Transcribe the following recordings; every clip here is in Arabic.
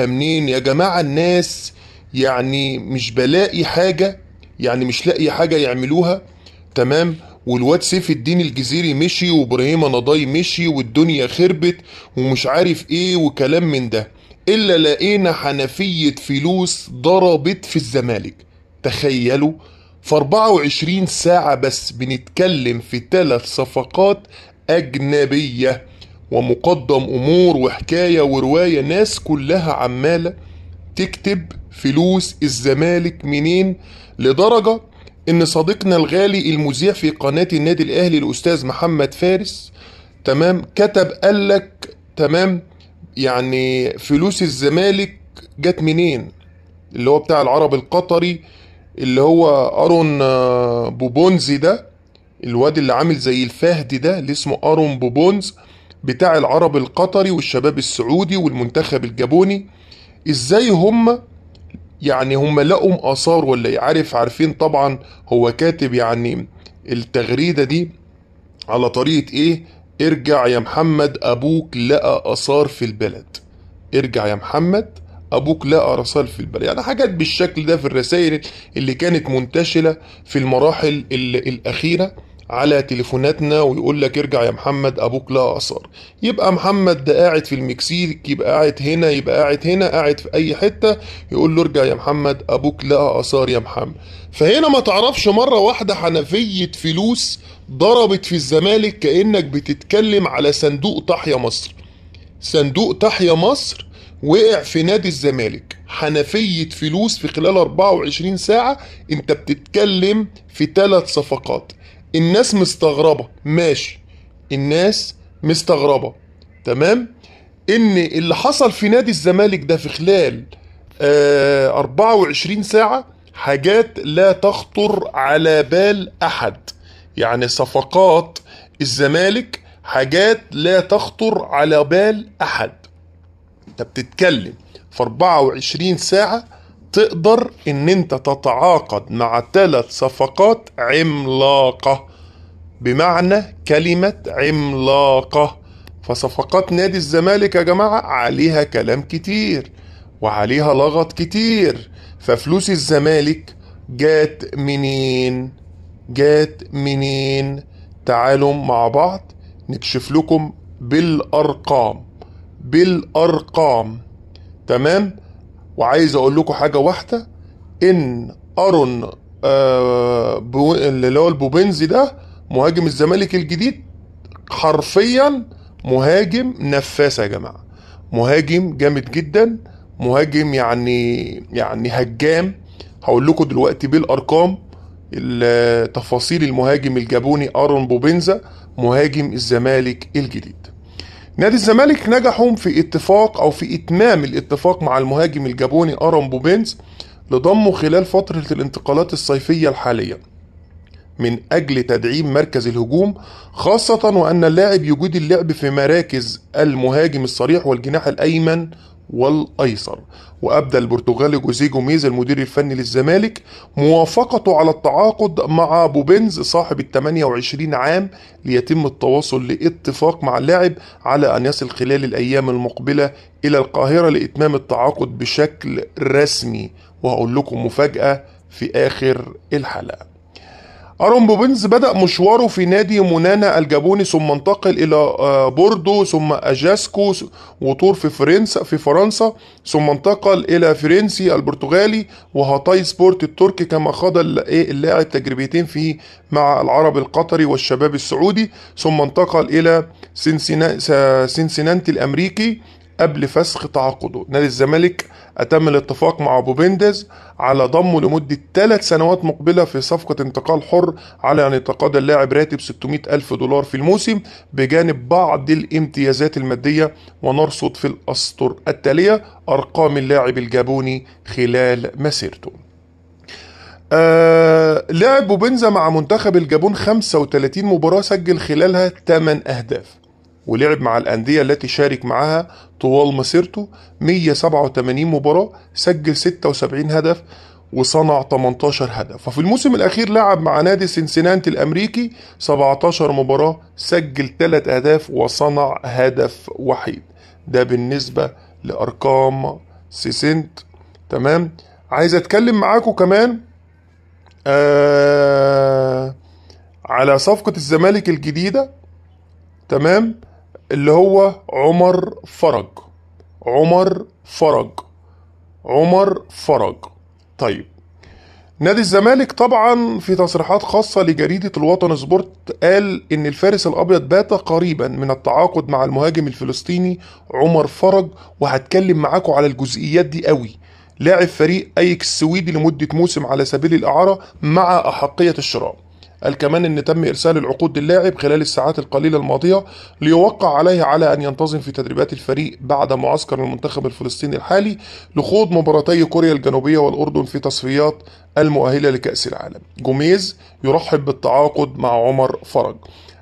منين يا جماعة الناس يعني مش بلاقي حاجة يعني مش لاقي حاجة يعملوها تمام والواد سيف الدين الجزيري مشي وابراهيم نضاي مشي والدنيا خربت ومش عارف ايه وكلام من ده الا لقينا حنفية فلوس ضربت في الزمالك تخيلوا في 24 ساعة بس بنتكلم في ثلاث صفقات أجنبية ومقدم امور وحكايه وروايه ناس كلها عماله تكتب فلوس الزمالك منين لدرجه ان صديقنا الغالي المذيع في قناه النادي الاهلي الاستاذ محمد فارس تمام كتب قال لك تمام يعني فلوس الزمالك جت منين اللي هو بتاع العرب القطري اللي هو ارون آه، بوبونزي ده الواد اللي عامل زي الفهد ده اللي اسمه ارون بوبونز بتاع العرب القطري والشباب السعودي والمنتخب الجابوني ازاي هم يعني هم لقوا اثار ولا إيه؟ عارف عارفين طبعا هو كاتب يعني التغريده دي على طريقه ايه ارجع يا محمد ابوك لقى اثار في البلد ارجع يا محمد ابوك لقى رسائل في البلد يعني حاجات بالشكل ده في الرسائل اللي كانت منتشله في المراحل الاخيره على تليفوناتنا ويقول لك ارجع يا محمد ابوك لا اثر يبقى محمد ده قاعد في المكسيك يبقى قاعد هنا يبقى قاعد هنا قاعد في اي حته يقول له ارجع يا محمد ابوك لا اثار يا محمد فهنا ما تعرفش مره واحده حنفيه فلوس ضربت في الزمالك كانك بتتكلم على صندوق تحيا مصر صندوق تحيا مصر وقع في نادي الزمالك حنفية فلوس في خلال 24 ساعة انت بتتكلم في ثلاث صفقات الناس مستغربة ماشي الناس مستغربة تمام ان اللي حصل في نادي الزمالك ده في خلال آه 24 ساعة حاجات لا تخطر على بال احد يعني صفقات الزمالك حاجات لا تخطر على بال احد انت بتتكلم في 24 ساعة تقدر ان انت تتعاقد مع ثلاث صفقات عملاقة بمعنى كلمة عملاقة فصفقات نادي الزمالك يا جماعة عليها كلام كتير وعليها لغط كتير ففلوس الزمالك جات منين جات منين تعالوا مع بعض نكشف لكم بالارقام بالارقام تمام وعايز اقول لكم حاجه واحده ان ارون آه اللي هو البوبنزي ده مهاجم الزمالك الجديد حرفيا مهاجم نفاسه يا جماعه مهاجم جامد جدا مهاجم يعني يعني هجام هقول لكم دلوقتي بالارقام تفاصيل المهاجم الجابوني ارون بوبينزا مهاجم الزمالك الجديد نادي الزمالك نجحوا في اتفاق او في اتمام الاتفاق مع المهاجم الجابوني ارون بوبينز لضمه خلال فترة الانتقالات الصيفية الحالية من أجل تدعيم مركز الهجوم خاصة وأن اللاعب يجيد اللعب في مراكز المهاجم الصريح والجناح الأيمن والأيسر وأبدى البرتغالي جوزي جوميز المدير الفني للزمالك موافقته على التعاقد مع بوبينز صاحب ال 28 عام ليتم التواصل لاتفاق مع اللاعب على أن يصل خلال الأيام المقبلة إلى القاهرة لإتمام التعاقد بشكل رسمي وهقول لكم مفاجأة في آخر الحلقة ارون بوبينز بدأ مشواره في نادي مونانا الجابوني ثم انتقل إلى آه، بوردو ثم أجاسكو وطور في فرنسا في فرنسا ثم انتقل إلى فرنسي البرتغالي وهاتاي سبورت التركي كما خاض إيه، اللاعب تجربتين فيه مع العرب القطري والشباب السعودي ثم انتقل إلى سنسنانتي الأمريكي قبل فسخ تعاقده نادي الزمالك أتم الاتفاق مع أبو بندز على ضمه لمدة ثلاث سنوات مقبلة في صفقة انتقال حر على أن يتقاضى اللاعب راتب 600 ألف دولار في الموسم بجانب بعض الامتيازات المادية ونرصد في الأسطر التالية أرقام اللاعب الجابوني خلال مسيرته آه لعب بنزا مع منتخب الجابون 35 مباراة سجل خلالها 8 أهداف ولعب مع الأندية التي شارك معها طوال مسيرته 187 مباراة سجل 76 هدف وصنع 18 هدف وفي الموسم الأخير لعب مع نادي سنسنانتي الأمريكي 17 مباراة سجل 3 أهداف وصنع هدف وحيد ده بالنسبة لأرقام سيسنت تمام عايز أتكلم معاكم كمان آه على صفقة الزمالك الجديدة تمام اللي هو عمر فرج عمر فرج عمر فرج طيب نادي الزمالك طبعا في تصريحات خاصة لجريدة الوطن سبورت قال إن الفارس الأبيض بات قريبا من التعاقد مع المهاجم الفلسطيني عمر فرج وهتكلم معاكم على الجزئيات دي قوي لاعب فريق ايكس السويدي لمدة موسم على سبيل الإعارة مع أحقية الشراء قال كمان ان تم ارسال العقود للاعب خلال الساعات القليله الماضيه ليوقع عليه على ان ينتظم في تدريبات الفريق بعد معسكر المنتخب الفلسطيني الحالي لخوض مباراتي كوريا الجنوبيه والاردن في تصفيات المؤهله لكاس العالم جوميز يرحب بالتعاقد مع عمر فرج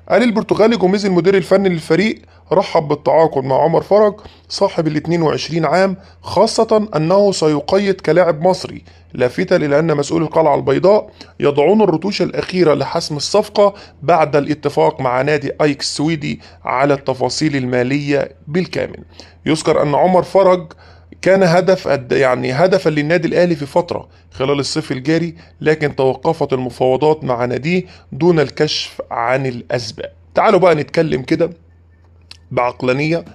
قال البرتغالي جوميز المدير الفني للفريق رحب بالتعاقد مع عمر فرج صاحب ال 22 عام خاصة أنه سيقيد كلاعب مصري لافتة إلى أن مسؤول القلعة البيضاء يضعون الرتوش الأخيرة لحسم الصفقة بعد الاتفاق مع نادي أيك السويدي على التفاصيل المالية بالكامل يذكر أن عمر فرج كان هدف يعني هدفا للنادي الاهلي في فتره خلال الصيف الجاري لكن توقفت المفاوضات مع ناديه دون الكشف عن الاسباب تعالوا بقى نتكلم كده بعقلانية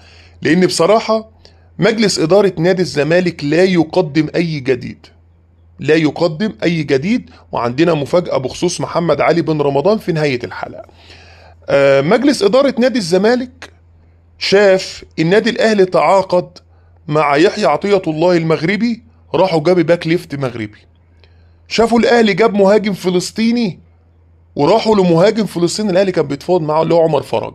لأن بصراحة مجلس إدارة نادي الزمالك لا يقدم أي جديد لا يقدم أي جديد وعندنا مفاجأة بخصوص محمد علي بن رمضان في نهاية الحلقة آه، مجلس إدارة نادي الزمالك شاف النادي الأهلي تعاقد مع يحيى عطية الله المغربي راحوا جابوا باك ليفت مغربي شافوا الأهلي جاب مهاجم فلسطيني وراحوا لمهاجم فلسطيني الأهلي كان بيتفاوض معاه اللي هو عمر فرج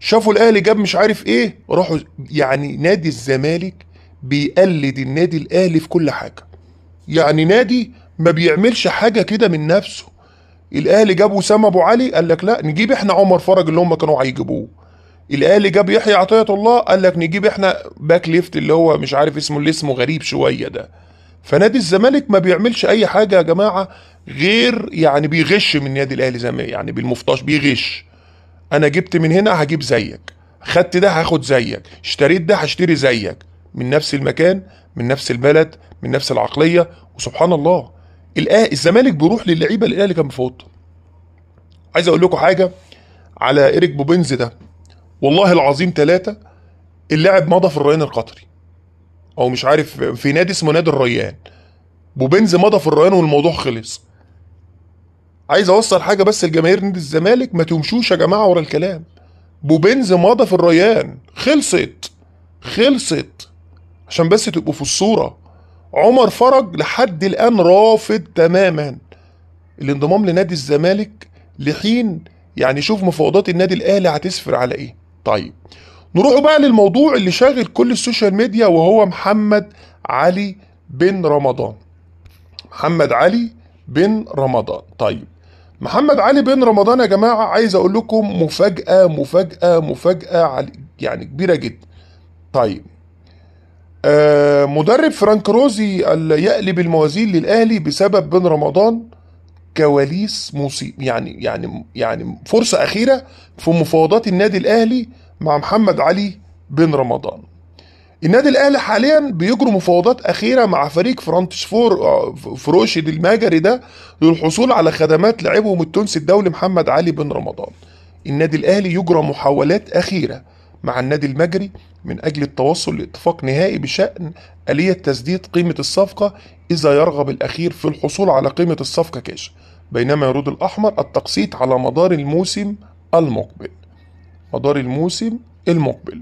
شافوا الاهلي جاب مش عارف ايه راحوا يعني نادي الزمالك بيقلد النادي الاهلي في كل حاجه يعني نادي ما بيعملش حاجه كده من نفسه الاهلي جاب وسام ابو علي قال لك لا نجيب احنا عمر فرج اللي هم كانوا هيجيبوه الاهلي جاب يحيى عطيه الله قال لك نجيب احنا باك ليفت اللي هو مش عارف اسمه اللي اسمه غريب شويه ده فنادي الزمالك ما بيعملش اي حاجه يا جماعه غير يعني بيغش من نادي الاهلي زي ما يعني بالمفتاش بيغش انا جبت من هنا هجيب زيك خدت ده هاخد زيك اشتريت ده هشتري زيك من نفس المكان من نفس البلد من نفس العقليه وسبحان الله الأه... الزمالك بيروح للعيبه اللي الاهلي كان بفوت عايز اقول لكم حاجه على ايريك بوبينز ده والله العظيم ثلاثه اللاعب مضى في الريان القطري او مش عارف في نادي اسمه نادي الريان بوبينز مضى في الريان والموضوع خلص عايز اوصل حاجه بس لجماهير نادي الزمالك ما تمشوش يا جماعه ورا الكلام بوبنز مضى في الريان خلصت خلصت عشان بس تبقوا في الصوره عمر فرج لحد الان رافض تماما الانضمام لنادي الزمالك لحين يعني شوف مفاوضات النادي الاهلي هتسفر على ايه طيب نروح بقى للموضوع اللي شاغل كل السوشيال ميديا وهو محمد علي بن رمضان محمد علي بن رمضان طيب محمد علي بن رمضان يا جماعه عايز اقول لكم مفاجاه مفاجاه مفاجاه يعني كبيره جدا طيب آه مدرب فرانك روزي يقلب الموازين للاهلي بسبب بن رمضان كواليس مصيب يعني يعني يعني فرصه اخيره في مفاوضات النادي الاهلي مع محمد علي بن رمضان النادي الاهلي حاليا بيجروا مفاوضات اخيره مع فريق فرانتش فور آه، فروشد المجري ده للحصول على خدمات لاعبهم التونسي الدولي محمد علي بن رمضان النادي الاهلي يجرى محاولات اخيره مع النادي المجري من اجل التوصل لاتفاق نهائي بشان اليه تسديد قيمه الصفقه اذا يرغب الاخير في الحصول على قيمه الصفقه كاش بينما يرود الاحمر التقسيط على مدار الموسم المقبل مدار الموسم المقبل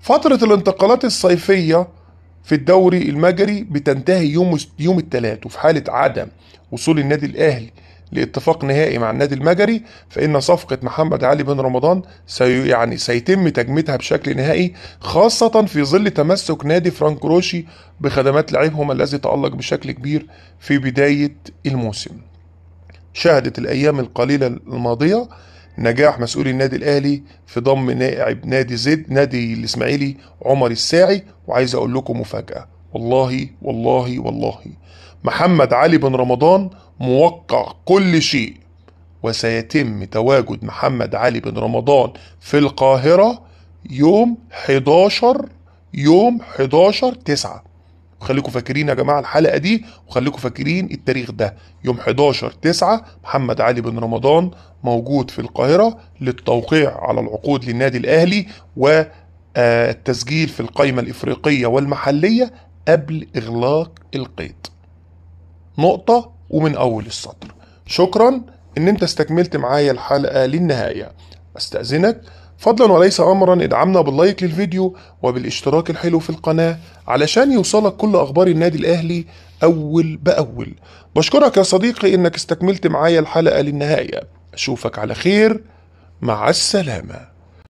فترة الانتقالات الصيفية في الدوري المجري بتنتهي يوم يوم الثلاث وفي حالة عدم وصول النادي الأهلي لاتفاق نهائي مع النادي المجري فإن صفقة محمد علي بن رمضان سي يعني سيتم تجميدها بشكل نهائي خاصة في ظل تمسك نادي فرانك روشي بخدمات لعيبهم الذي تألق بشكل كبير في بداية الموسم. شهدت الأيام القليلة الماضية نجاح مسؤول النادي الاهلي في ضم لاعب نادي زد نادي الاسماعيلي عمر الساعي وعايز اقول لكم مفاجاه والله والله والله محمد علي بن رمضان موقع كل شيء وسيتم تواجد محمد علي بن رمضان في القاهره يوم 11 يوم 11 9 وخليكم فاكرين يا جماعه الحلقه دي وخليكم فاكرين التاريخ ده يوم 11 9 محمد علي بن رمضان موجود في القاهره للتوقيع على العقود للنادي الاهلي والتسجيل آه، في القائمه الافريقيه والمحليه قبل اغلاق القيد نقطه ومن اول السطر شكرا ان انت استكملت معايا الحلقه للنهايه استاذنك فضلا وليس امرا ادعمنا باللايك للفيديو وبالاشتراك الحلو في القناه علشان يوصلك كل اخبار النادي الاهلي اول باول بشكرك يا صديقي انك استكملت معايا الحلقه للنهايه اشوفك على خير مع السلامه